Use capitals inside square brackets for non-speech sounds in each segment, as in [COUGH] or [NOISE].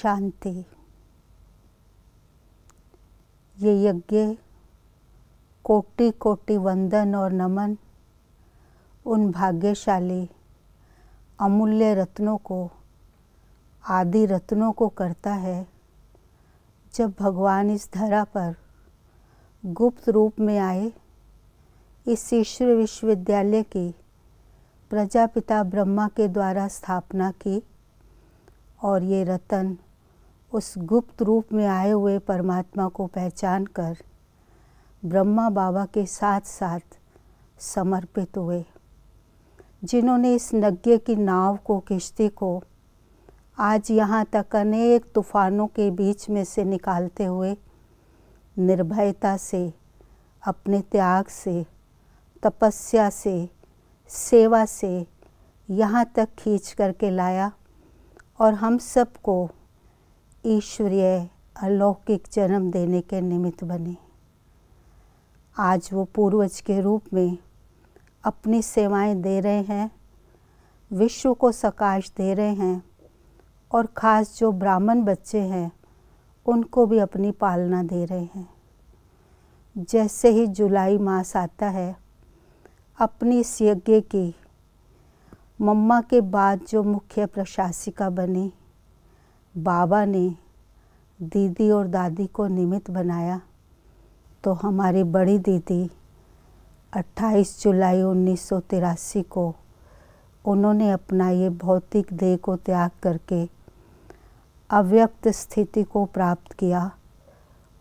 शांति ये यज्ञ कोटि कोटि वंदन और नमन उन भाग्यशाली अमूल्य रत्नों को आदि रत्नों को करता है जब भगवान इस धरा पर गुप्त रूप में आए इस ईश्वर विश्वविद्यालय की प्रजापिता ब्रह्मा के द्वारा स्थापना की और ये रतन उस गुप्त रूप में आए हुए परमात्मा को पहचान कर ब्रह्मा बाबा के साथ साथ समर्पित हुए जिन्होंने इस नग्गे की नाव को किश्ती को आज यहाँ तक अनेक तूफानों के बीच में से निकालते हुए निर्भयता से अपने त्याग से तपस्या से सेवा से यहाँ तक खींच करके लाया और हम सबको ईश्वरीय अलौकिक जन्म देने के निमित्त बने आज वो पूर्वज के रूप में अपनी सेवाएं दे रहे हैं विश्व को सकाश दे रहे हैं और ख़ास जो ब्राह्मण बच्चे हैं उनको भी अपनी पालना दे रहे हैं जैसे ही जुलाई मास आता है अपनी इस यज्ञ की मम्मा के बाद जो मुख्य प्रशासिका बनी बाबा ने दीदी और दादी को निमित्त बनाया तो हमारी बड़ी दीदी 28 जुलाई उन्नीस को उन्होंने अपना ये भौतिक देह को त्याग करके अव्यक्त स्थिति को प्राप्त किया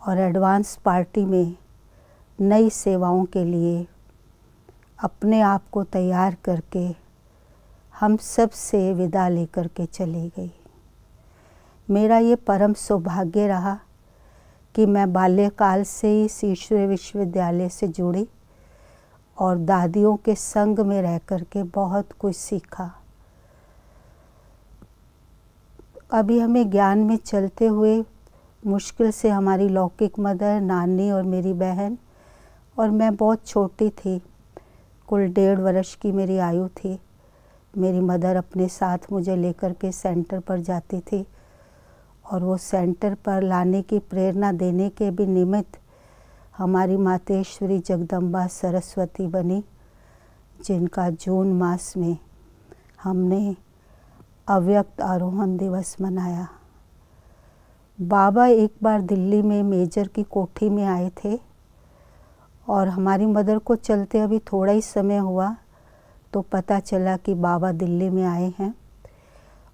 और एडवांस पार्टी में नई सेवाओं के लिए अपने आप को तैयार करके हम सब से विदा लेकर के चली गई मेरा ये परम सौभाग्य रहा कि मैं बाल्यकाल से ही शीर्षय विश्वविद्यालय से जुड़ी और दादियों के संग में रह कर के बहुत कुछ सीखा अभी हमें ज्ञान में चलते हुए मुश्किल से हमारी लौकिक मदर नानी और मेरी बहन और मैं बहुत छोटी थी कुल डेढ़ वर्ष की मेरी आयु थी मेरी मदर अपने साथ मुझे लेकर के सेंटर पर जाती थी और वो सेंटर पर लाने की प्रेरणा देने के भी निमित्त हमारी मातेश्वरी जगदम्बा सरस्वती बनी जिनका जून मास में हमने अव्यक्त आरोहण दिवस मनाया बाबा एक बार दिल्ली में मेजर की कोठी में आए थे और हमारी मदर को चलते अभी थोड़ा ही समय हुआ तो पता चला कि बाबा दिल्ली में आए हैं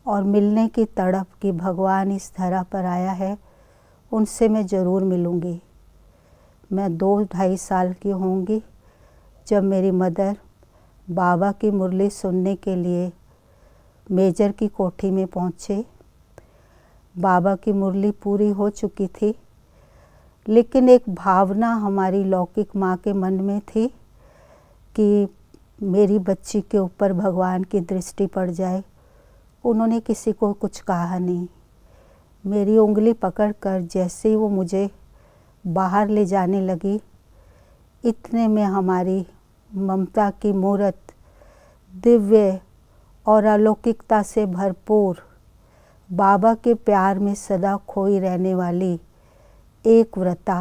और मिलने की तड़प कि भगवान इस धरा पर आया है उनसे मैं ज़रूर मिलूँगी मैं दो ढाई साल की होंगी जब मेरी मदर बाबा की मुरली सुनने के लिए मेजर की कोठी में पहुँचे बाबा की मुरली पूरी हो चुकी थी लेकिन एक भावना हमारी लौकिक माँ के मन में थी कि मेरी बच्ची के ऊपर भगवान की दृष्टि पड़ जाए उन्होंने किसी को कुछ कहा नहीं मेरी उंगली पकड़कर जैसे ही वो मुझे बाहर ले जाने लगी इतने में हमारी ममता की मूर्त दिव्य और अलौकिकता से भरपूर बाबा के प्यार में सदा खोई रहने वाली एक व्रता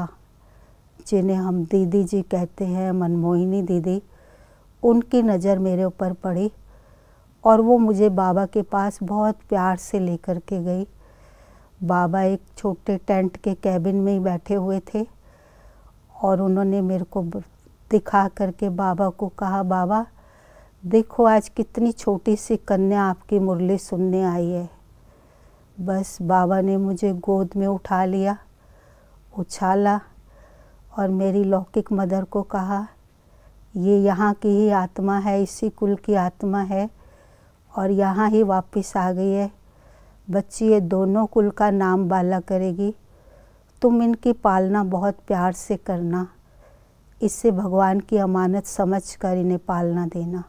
जिन्हें हम दीदी जी कहते हैं मनमोहिनी दीदी उनकी नज़र मेरे ऊपर पड़ी और वो मुझे बाबा के पास बहुत प्यार से लेकर के गई बाबा एक छोटे टेंट के कैबिन में ही बैठे हुए थे और उन्होंने मेरे को दिखा करके बाबा को कहा बाबा देखो आज कितनी छोटी सी कन्या आपकी मुरली सुनने आई है बस बाबा ने मुझे गोद में उठा लिया उछाला और मेरी लौकिक मदर को कहा ये यहाँ की ही आत्मा है इसी कुल की आत्मा है और यहाँ ही वापस आ गई है बच्ची ये दोनों कुल का नाम बाला करेगी तुम इनकी पालना बहुत प्यार से करना इससे भगवान की अमानत समझ कर इन्हें पालना देना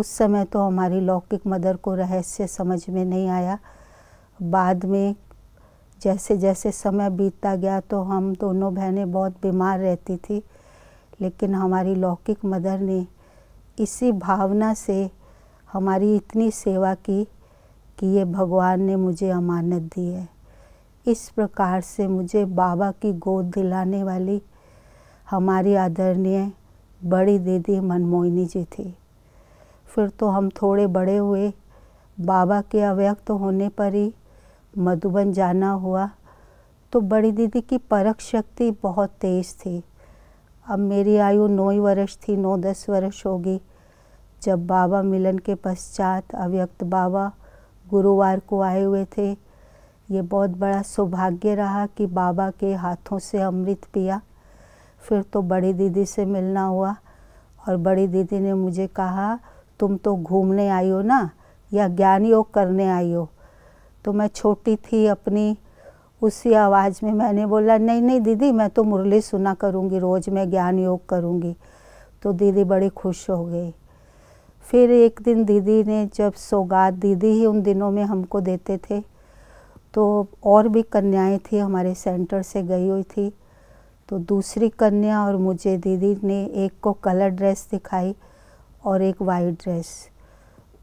उस समय तो हमारी लौकिक मदर को रहस्य समझ में नहीं आया बाद में जैसे जैसे समय बीतता गया तो हम दोनों बहनें बहुत बीमार रहती थी लेकिन हमारी लौकिक मदर ने इसी भावना से हमारी इतनी सेवा की कि ये भगवान ने मुझे अमानत दी है इस प्रकार से मुझे बाबा की गोद दिलाने वाली हमारी आदरणीय बड़ी दीदी मनमोहिनी जी थी फिर तो हम थोड़े बड़े हुए बाबा के अव्यक्त होने पर ही मधुबन जाना हुआ तो बड़ी दीदी की परख शक्ति बहुत तेज़ थी अब मेरी आयु नौ ही वर्ष थी नौ दस वर्ष होगी जब बाबा मिलन के पश्चात अव्यक्त बाबा गुरुवार को आए हुए थे ये बहुत बड़ा सौभाग्य रहा कि बाबा के हाथों से अमृत पिया फिर तो बड़ी दीदी से मिलना हुआ और बड़ी दीदी ने मुझे कहा तुम तो घूमने आई हो ना या ज्ञान योग करने आई हो तो मैं छोटी थी अपनी उसी आवाज़ में मैंने बोला नहीं नहीं दीदी मैं तो मुरली सुना करूँगी रोज़ मैं ज्ञान योग करूँगी तो दीदी बड़ी खुश हो गई फिर एक दिन दीदी ने जब सौगात दीदी ही उन दिनों में हमको देते थे तो और भी कन्याएं थी हमारे सेंटर से गई हुई थी तो दूसरी कन्या और मुझे दीदी ने एक को कलर ड्रेस दिखाई और एक वाइट ड्रेस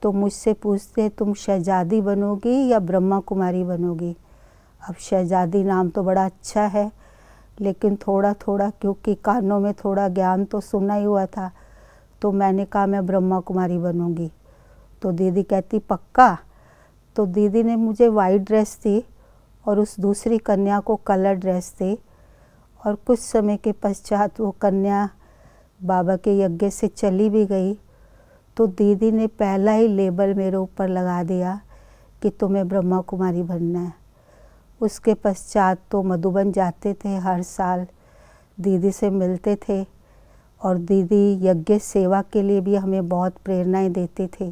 तो मुझसे पूछते तुम शहजादी बनोगी या ब्रह्मा कुमारी बनोगी अब शहजादी नाम तो बड़ा अच्छा है लेकिन थोड़ा थोड़ा क्योंकि कानों में थोड़ा ज्ञान तो सुना ही हुआ था तो मैंने कहा मैं ब्रह्मा कुमारी बनूंगी तो दीदी कहती पक्का तो दीदी ने मुझे वाइट ड्रेस दी और उस दूसरी कन्या को कलर ड्रेस दी और कुछ समय के पश्चात वो कन्या बाबा के यज्ञ से चली भी गई तो दीदी ने पहला ही लेबल मेरे ऊपर लगा दिया कि तुम्हें ब्रह्मा कुमारी बनना है उसके पश्चात तो मधुबन जाते थे हर साल दीदी से मिलते थे और दीदी यज्ञ सेवा के लिए भी हमें बहुत प्रेरणाएं देते थे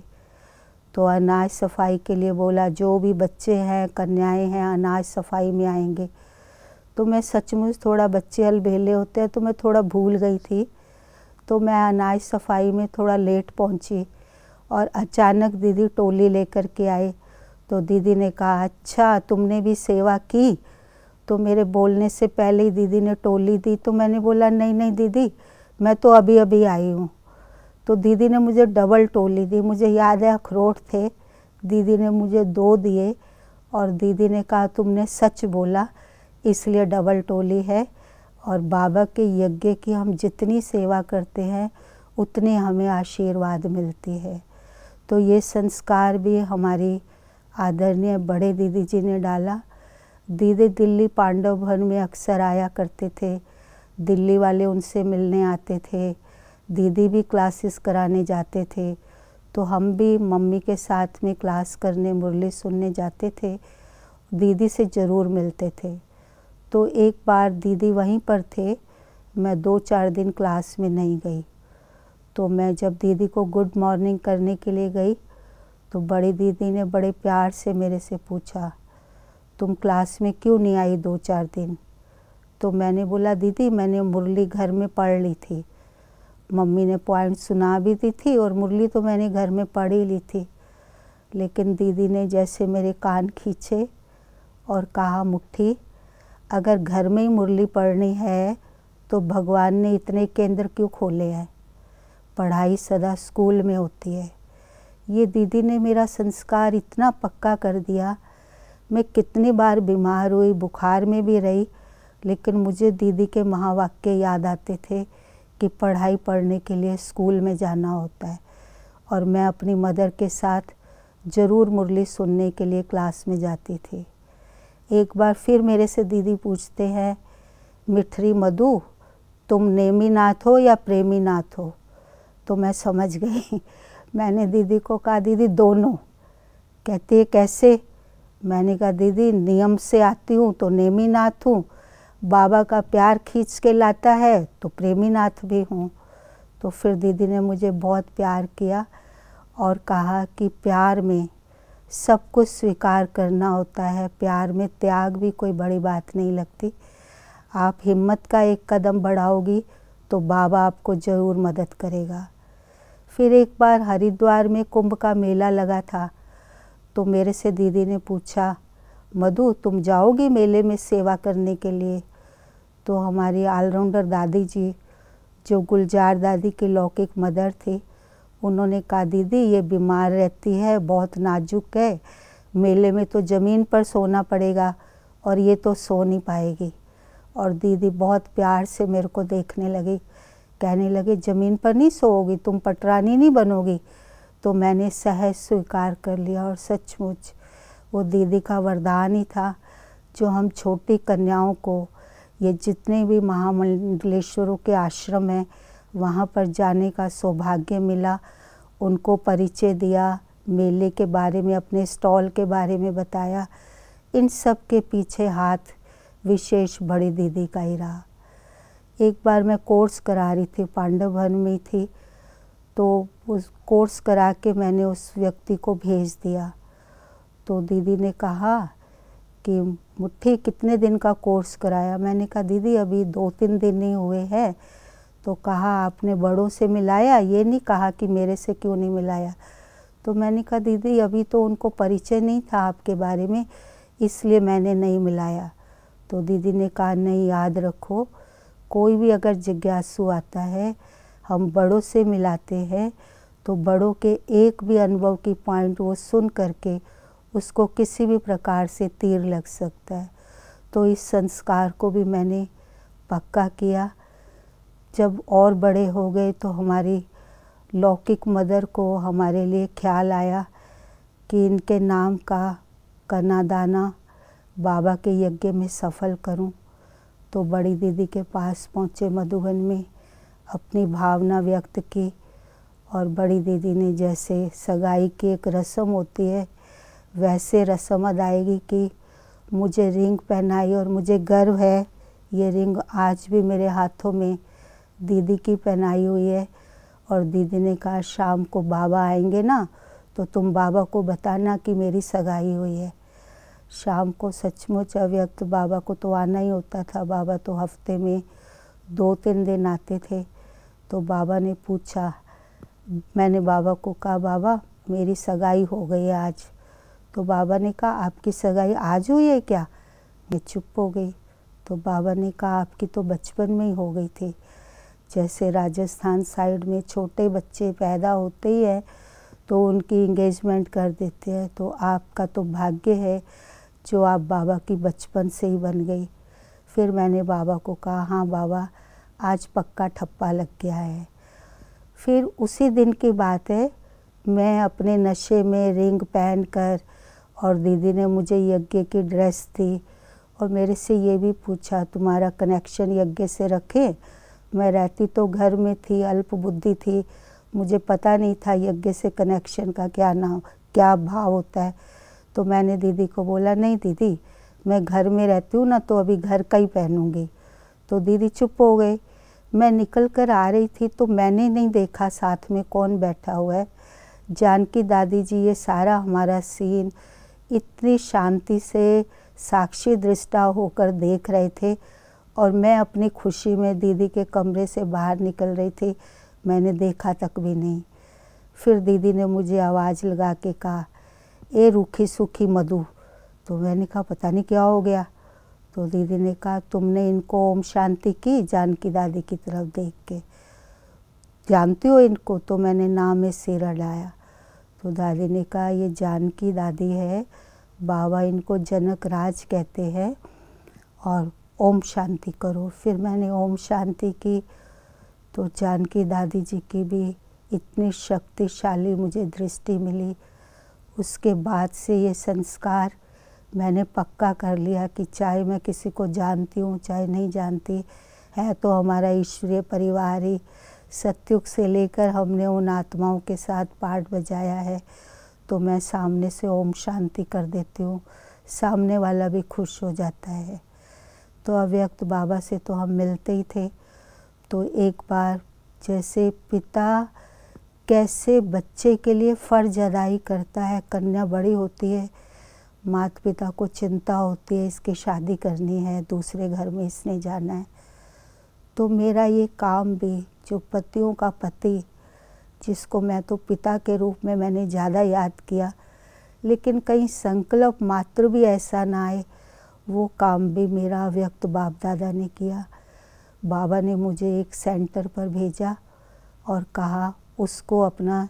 तो अनाज सफाई के लिए बोला जो भी बच्चे हैं कन्याएं हैं अनाज सफाई में आएंगे तो मैं सचमुच थोड़ा बच्चे अलबेले होते हैं तो मैं थोड़ा भूल गई थी तो मैं अनाज सफाई में थोड़ा लेट पहुंची और अचानक दीदी टोली लेकर के आए तो दीदी ने कहा अच्छा तुमने भी सेवा की तो मेरे बोलने से पहले ही दीदी ने टोली दी तो मैंने बोला नहीं नहीं दीदी मैं तो अभी अभी आई हूँ तो दीदी ने मुझे डबल टोली दी मुझे याद है अखरोट थे दीदी ने मुझे दो दिए और दीदी ने कहा तुमने सच बोला इसलिए डबल टोली है और बाबा के यज्ञ की हम जितनी सेवा करते हैं उतनी हमें आशीर्वाद मिलती है तो ये संस्कार भी हमारी आदरणीय बड़े दीदी जी ने डाला दीदी दिल्ली पांडव भवन में अक्सर आया करते थे दिल्ली वाले उनसे मिलने आते थे दीदी भी क्लासेस कराने जाते थे तो हम भी मम्मी के साथ में क्लास करने मुरली सुनने जाते थे दीदी से ज़रूर मिलते थे तो एक बार दीदी वहीं पर थे मैं दो चार दिन क्लास में नहीं गई तो मैं जब दीदी को गुड मॉर्निंग करने के लिए गई तो बड़ी दीदी ने बड़े प्यार से मेरे से पूछा तुम क्लास में क्यों नहीं आई दो चार दिन तो मैंने बोला दीदी मैंने मुरली घर में पढ़ ली थी मम्मी ने पॉइंट सुना भी दी थी और मुरली तो मैंने घर में पढ़ ही ली थी लेकिन दीदी ने जैसे मेरे कान खींचे और कहा मुट्ठी अगर घर में ही मुरली पढ़नी है तो भगवान ने इतने केंद्र क्यों खोले हैं पढ़ाई सदा स्कूल में होती है ये दीदी ने मेरा संस्कार इतना पक्का कर दिया मैं कितनी बार बीमार हुई बुखार में भी रही लेकिन मुझे दीदी के महावाक्य याद आते थे कि पढ़ाई पढ़ने के लिए स्कूल में जाना होता है और मैं अपनी मदर के साथ ज़रूर मुरली सुनने के लिए क्लास में जाती थी एक बार फिर मेरे से दीदी पूछते हैं मिठरी मधु तुम नेमी नाथ हो या प्रेमी नाथ हो तो मैं समझ गई [LAUGHS] मैंने दीदी को कहा दीदी दोनों कहती है कैसे मैंने कहा दीदी नियम से आती हूँ तो नेमी नाथ हूँ बाबा का प्यार खींच के लाता है तो प्रेमी नाथ भी हूँ तो फिर दीदी ने मुझे बहुत प्यार किया और कहा कि प्यार में सब कुछ स्वीकार करना होता है प्यार में त्याग भी कोई बड़ी बात नहीं लगती आप हिम्मत का एक कदम बढ़ाओगी तो बाबा आपको ज़रूर मदद करेगा फिर एक बार हरिद्वार में कुंभ का मेला लगा था तो मेरे से दीदी ने पूछा मधु तुम जाओगी मेले में सेवा करने के लिए तो हमारी ऑलराउंडर दादी जी जो गुलजार दादी के लौकिक मदर थे उन्होंने कहा दीदी ये बीमार रहती है बहुत नाजुक है मेले में तो ज़मीन पर सोना पड़ेगा और ये तो सो नहीं पाएगी और दीदी बहुत प्यार से मेरे को देखने लगी कहने लगे ज़मीन पर नहीं सोओगी तुम पटरानी नहीं बनोगी तो मैंने सहज स्वीकार कर लिया और सचमुच वो दीदी का वरदान ही था जो हम छोटी कन्याओं को ये जितने भी महामंडलेश्वरों के आश्रम हैं वहाँ पर जाने का सौभाग्य मिला उनको परिचय दिया मेले के बारे में अपने स्टॉल के बारे में बताया इन सब के पीछे हाथ विशेष बड़ी दीदी का ही रहा एक बार मैं कोर्स करा रही थी पांडव भवन में थी तो उस कोर्स करा के मैंने उस व्यक्ति को भेज दिया तो दीदी ने कहा कि मुट्ठी कितने दिन का कोर्स कराया मैंने कहा दीदी अभी दो तीन दिन ही हुए हैं तो कहा आपने बड़ों से मिलाया ये नहीं कहा कि मेरे से क्यों नहीं मिलाया तो मैंने कहा दीदी अभी तो उनको परिचय नहीं था आपके बारे में इसलिए मैंने नहीं मिलाया तो दीदी ने कहा नहीं याद रखो कोई भी अगर जिज्ञासु आता है हम बड़ों से मिलाते हैं तो बड़ों के एक भी अनुभव की पॉइंट वो सुन करके उसको किसी भी प्रकार से तीर लग सकता है तो इस संस्कार को भी मैंने पक्का किया जब और बड़े हो गए तो हमारी लौकिक मदर को हमारे लिए ख्याल आया कि इनके नाम का कना दाना बाबा के यज्ञ में सफल करूं तो बड़ी दीदी के पास पहुंचे मधुबन में अपनी भावना व्यक्त की और बड़ी दीदी ने जैसे सगाई की एक रस्म होती है वैसे रस्म आएगी कि मुझे रिंग पहनाई और मुझे गर्व है ये रिंग आज भी मेरे हाथों में दीदी की पहनाई हुई है और दीदी ने कहा शाम को बाबा आएंगे ना तो तुम बाबा को बताना कि मेरी सगाई हुई है शाम को सचमुच अव्यक्त बाबा को तो आना ही होता था बाबा तो हफ्ते में दो तीन दिन आते थे तो बाबा ने पूछा मैंने बाबा को कहा बाबा मेरी सगाई हो गई आज तो बाबा ने कहा आपकी सगाई आज हुई है क्या मैं चुप हो गई तो बाबा ने कहा आपकी तो बचपन में ही हो गई थी जैसे राजस्थान साइड में छोटे बच्चे पैदा होते ही हैं तो उनकी इंगेजमेंट कर देते हैं तो आपका तो भाग्य है जो आप बाबा की बचपन से ही बन गई फिर मैंने बाबा को कहा हाँ बाबा आज पक्का ठप्पा लग गया है फिर उसी दिन की बात है मैं अपने नशे में रिंग पहन कर और दीदी ने मुझे यज्ञ की ड्रेस दी और मेरे से ये भी पूछा तुम्हारा कनेक्शन यज्ञ से रखे मैं रहती तो घर में थी अल्प बुद्धि थी मुझे पता नहीं था यज्ञ से कनेक्शन का क्या नाम क्या भाव होता है तो मैंने दीदी को बोला नहीं दीदी मैं घर में रहती हूँ ना तो अभी घर का ही पहनूँगी तो दीदी चुप हो गई मैं निकल कर आ रही थी तो मैंने नहीं देखा साथ में कौन बैठा हुआ है जानकी दादी जी ये सारा हमारा सीन इतनी शांति से साक्षी दृष्टा होकर देख रहे थे और मैं अपनी खुशी में दीदी के कमरे से बाहर निकल रही थी मैंने देखा तक भी नहीं फिर दीदी ने मुझे आवाज़ लगा के कहा ए रूखी सूखी मधु तो मैंने कहा पता नहीं क्या हो गया तो दीदी ने कहा तुमने इनको ओम शांति की जानकी दादी की तरफ देख के जानती हो इनको तो मैंने नाम में सिर हड़ाया तो दादी ने कहा ये जानकी दादी है बाबा इनको जनक राज कहते हैं और ओम शांति करो फिर मैंने ओम शांति की तो जानकी दादी जी की भी इतनी शक्तिशाली मुझे दृष्टि मिली उसके बाद से ये संस्कार मैंने पक्का कर लिया कि चाहे मैं किसी को जानती हूँ चाहे नहीं जानती है तो हमारा ईश्वरीय परिवार ही सत्युग से लेकर हमने उन आत्माओं के साथ पाठ बजाया है तो मैं सामने से ओम शांति कर देती हूँ सामने वाला भी खुश हो जाता है तो अव्यक्त बाबा से तो हम मिलते ही थे तो एक बार जैसे पिता कैसे बच्चे के लिए फ़र्ज अदाई करता है कन्या बड़ी होती है माता पिता को चिंता होती है इसकी शादी करनी है दूसरे घर में इसने जाना है तो मेरा ये काम भी जो पतियों का पति जिसको मैं तो पिता के रूप में मैंने ज़्यादा याद किया लेकिन कहीं संकल्प मात्र भी ऐसा ना आए वो काम भी मेरा व्यक्त बाप दादा ने किया बाबा ने मुझे एक सेंटर पर भेजा और कहा उसको अपना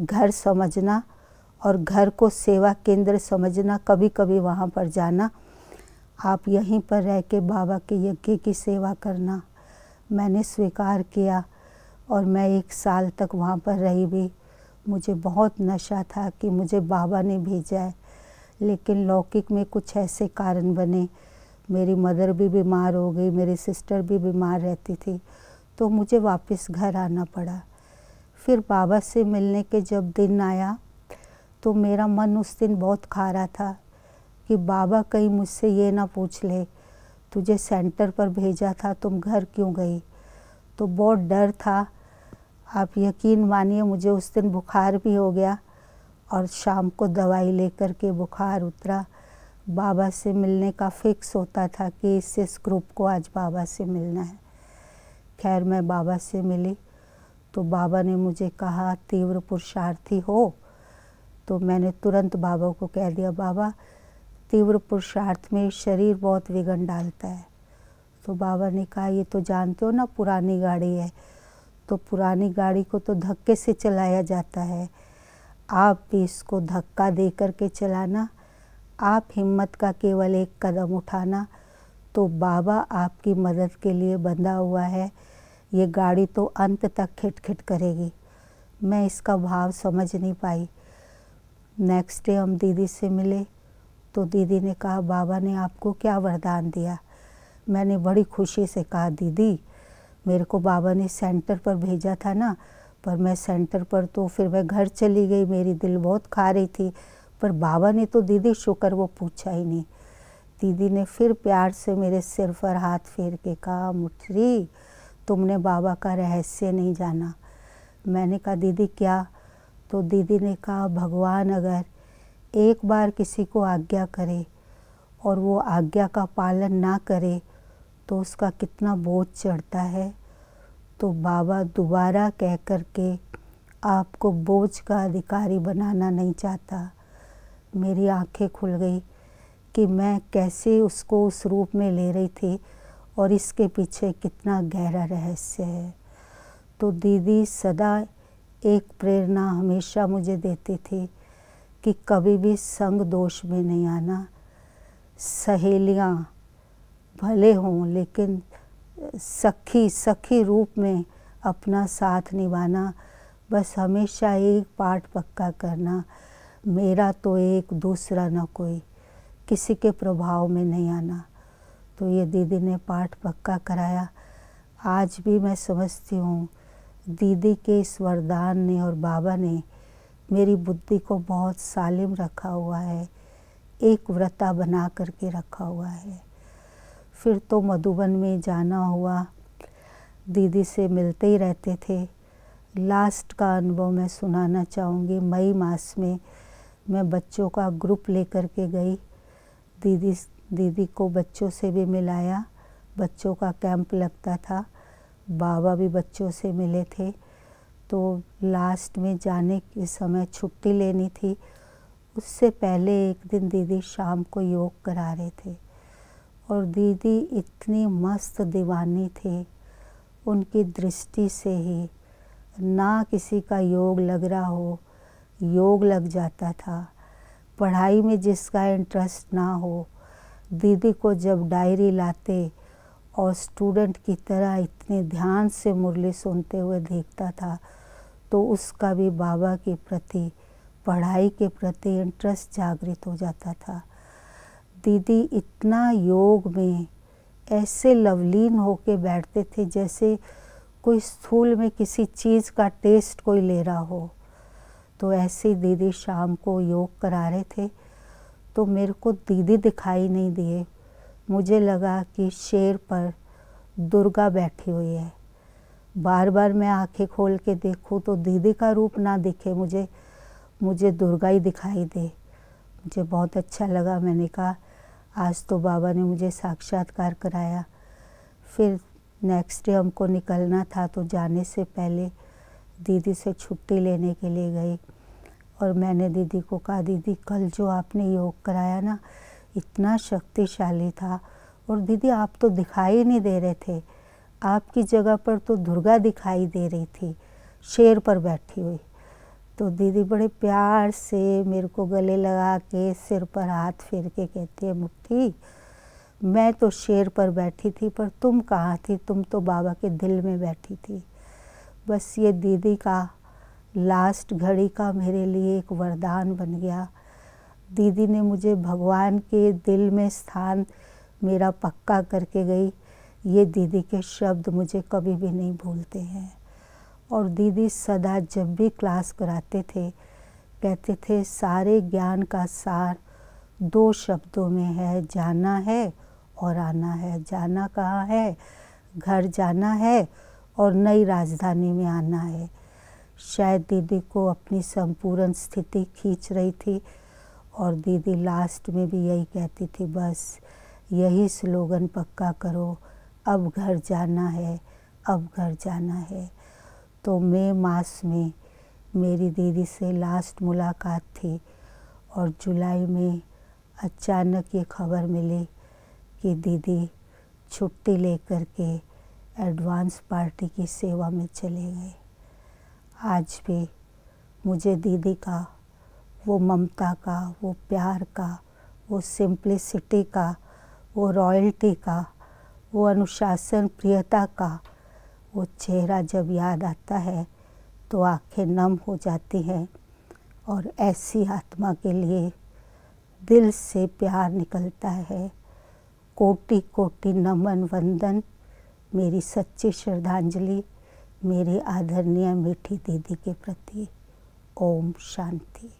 घर समझना और घर को सेवा केंद्र समझना कभी कभी वहाँ पर जाना आप यहीं पर रह के बाबा के यज्ञ की सेवा करना मैंने स्वीकार किया और मैं एक साल तक वहाँ पर रही भी मुझे बहुत नशा था कि मुझे बाबा ने भेजा है लेकिन लौकिक में कुछ ऐसे कारण बने मेरी मदर भी बीमार हो गई मेरी सिस्टर भी बीमार रहती थी तो मुझे वापस घर आना पड़ा फिर बाबा से मिलने के जब दिन आया तो मेरा मन उस दिन बहुत खारा था कि बाबा कहीं मुझसे ये ना पूछ ले तुझे सेंटर पर भेजा था तुम घर क्यों गई तो बहुत डर था आप यकीन मानिए मुझे उस दिन बुखार भी हो गया और शाम को दवाई लेकर के बुखार उतरा बाबा से मिलने का फिक्स होता था कि इस इस ग्रुप को आज बाबा से मिलना है खैर मैं बाबा से मिली तो बाबा ने मुझे कहा तीव्र पुरुषार्थी हो तो मैंने तुरंत बाबा को कह दिया बाबा तीव्र पुरुषार्थ में शरीर बहुत विघन डालता है तो बाबा ने कहा ये तो जानते हो ना पुरानी गाड़ी है तो पुरानी गाड़ी को तो धक्के से चलाया जाता है आप भी इसको धक्का दे कर के चलाना आप हिम्मत का केवल एक कदम उठाना तो बाबा आपकी मदद के लिए बंधा हुआ है ये गाड़ी तो अंत तक खिटखिट करेगी मैं इसका भाव समझ नहीं पाई नेक्स्ट डे हम दीदी से मिले तो दीदी ने कहा बाबा ने आपको क्या वरदान दिया मैंने बड़ी खुशी से कहा दीदी मेरे को बाबा ने सेंटर पर भेजा था ना पर मैं सेंटर पर तो फिर मैं घर चली गई मेरी दिल बहुत खा रही थी पर बाबा ने तो दीदी शुक्र वो पूछा ही नहीं दीदी ने फिर प्यार से मेरे सिर पर हाथ फेर के कहा मुठरी तुमने बाबा का रहस्य नहीं जाना मैंने कहा दीदी क्या तो दीदी ने कहा भगवान अगर एक बार किसी को आज्ञा करे और वो आज्ञा का पालन ना करे तो उसका कितना बोझ चढ़ता है तो बाबा दोबारा कह कर के आपको बोझ का अधिकारी बनाना नहीं चाहता मेरी आंखें खुल गई कि मैं कैसे उसको उस रूप में ले रही थी और इसके पीछे कितना गहरा रहस्य है तो दीदी सदा एक प्रेरणा हमेशा मुझे देती थी कि कभी भी संग दोष में नहीं आना सहेलियाँ भले हों लेकिन सखी सखी रूप में अपना साथ निभाना बस हमेशा एक पाठ पक्का करना मेरा तो एक दूसरा न कोई किसी के प्रभाव में नहीं आना तो ये दीदी ने पाठ पक्का कराया आज भी मैं समझती हूँ दीदी के इस वरदान ने और बाबा ने मेरी बुद्धि को बहुत सालिम रखा हुआ है एक व्रता बना करके रखा हुआ है फिर तो मधुबन में जाना हुआ दीदी से मिलते ही रहते थे लास्ट का अनुभव मैं सुनाना चाहूँगी मई मास में मैं बच्चों का ग्रुप लेकर के गई दीदी दीदी को बच्चों से भी मिलाया बच्चों का कैंप लगता था बाबा भी बच्चों से मिले थे तो लास्ट में जाने के समय छुट्टी लेनी थी उससे पहले एक दिन दीदी शाम को योग करा रहे थे और दीदी इतनी मस्त दीवानी थी उनकी दृष्टि से ही ना किसी का योग लग रहा हो योग लग जाता था पढ़ाई में जिसका इंटरेस्ट ना हो दीदी को जब डायरी लाते और स्टूडेंट की तरह इतने ध्यान से मुरली सुनते हुए देखता था तो उसका भी बाबा के प्रति पढ़ाई के प्रति इंटरेस्ट जागृत हो जाता था दीदी इतना योग में ऐसे लवलीन होके बैठते थे जैसे कोई स्थूल में किसी चीज़ का टेस्ट कोई ले रहा हो तो ऐसे दीदी शाम को योग करा रहे थे तो मेरे को दीदी दिखाई नहीं दिए मुझे लगा कि शेर पर दुर्गा बैठी हुई है बार बार मैं आंखें खोल के देखूं तो दीदी का रूप ना दिखे मुझे मुझे दुर्गा ही दिखाई दे मुझे बहुत अच्छा लगा मैंने कहा आज तो बाबा ने मुझे साक्षात्कार कराया फिर नेक्स्ट डे हमको निकलना था तो जाने से पहले दीदी से छुट्टी लेने के लिए गई और मैंने दीदी को कहा दीदी कल जो आपने योग कराया ना इतना शक्तिशाली था और दीदी आप तो दिखाई नहीं दे रहे थे आपकी जगह पर तो दुर्गा दिखाई दे रही थी शेर पर बैठी हुई तो दीदी बड़े प्यार से मेरे को गले लगा के सिर पर हाथ फेर के कहती है मुक्ति मैं तो शेर पर बैठी थी पर तुम कहाँ थी तुम तो बाबा के दिल में बैठी थी बस ये दीदी का लास्ट घड़ी का मेरे लिए एक वरदान बन गया दीदी ने मुझे भगवान के दिल में स्थान मेरा पक्का करके गई ये दीदी के शब्द मुझे कभी भी नहीं भूलते हैं और दीदी सदा जब भी क्लास कराते थे कहते थे सारे ज्ञान का सार दो शब्दों में है जाना है और आना है जाना कहाँ है घर जाना है और नई राजधानी में आना है शायद दीदी को अपनी संपूर्ण स्थिति खींच रही थी और दीदी लास्ट में भी यही कहती थी बस यही स्लोगन पक्का करो अब घर जाना है अब घर जाना है तो मई मास में मेरी दीदी से लास्ट मुलाकात थी और जुलाई में अचानक ये खबर मिली कि दीदी छुट्टी लेकर के एडवांस पार्टी की सेवा में चले गए आज भी मुझे दीदी का वो ममता का वो प्यार का वो सिंप्लिसिटी का वो रॉयल्टी का वो अनुशासन प्रियता का वो चेहरा जब याद आता है तो आंखें नम हो जाती हैं और ऐसी आत्मा के लिए दिल से प्यार निकलता है कोटि कोटि नमन वंदन मेरी सच्ची श्रद्धांजलि मेरी आदरणीय मीठी दीदी के प्रति ओम शांति